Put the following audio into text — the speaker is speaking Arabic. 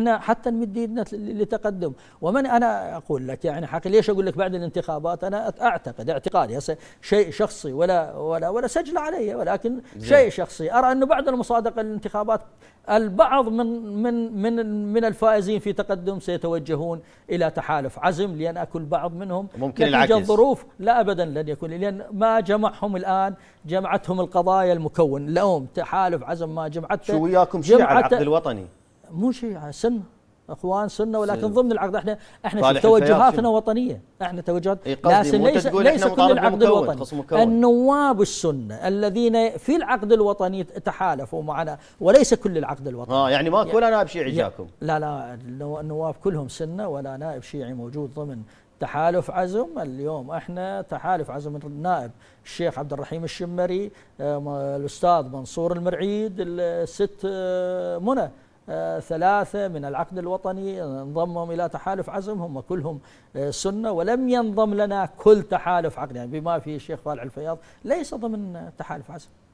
احنا حتى نمد ايدنا لتقدم ومن انا اقول لك يعني حق ليش اقول لك بعد الانتخابات انا اعتقد اعتقادي هسه شيء شخصي ولا ولا ولا سجل علي ولكن شيء شخصي ارى انه بعد المصادقه للانتخابات البعض من من من من الفائزين في تقدم سيتوجهون الى تحالف عزم لان اكل بعض منهم ممكن العكس الظروف لا ابدا لن يكون لان ما جمعهم الان جمعتهم القضايا المكون لهم تحالف عزم ما جمعته شو وياكم شيعة العقد الوطني مو شيعه سنه اخوان سنه ولكن ضمن العقد احنا احنا في توجهاتنا وطنيه احنا توجهات لكن ليس ليس كل العقد الوطني مكون. النواب السنه الذين في العقد الوطني تحالفوا معنا وليس كل العقد الوطني اه يعني ماكو ولا نائب شيعي جاكم لا لا النواب كلهم سنه ولا نائب شيعي موجود ضمن تحالف عزم اليوم احنا تحالف عزم النائب الشيخ عبد الرحيم الشمري آه، الاستاذ منصور المرعيد الست آه، منى ثلاثة من العقد الوطني انضموا إلى تحالف عزم هم كلهم آه، سنة ولم ينضم لنا كل تحالف عقد يعني بما فيه الشيخ طالع الفياض ليس ضمن تحالف عزم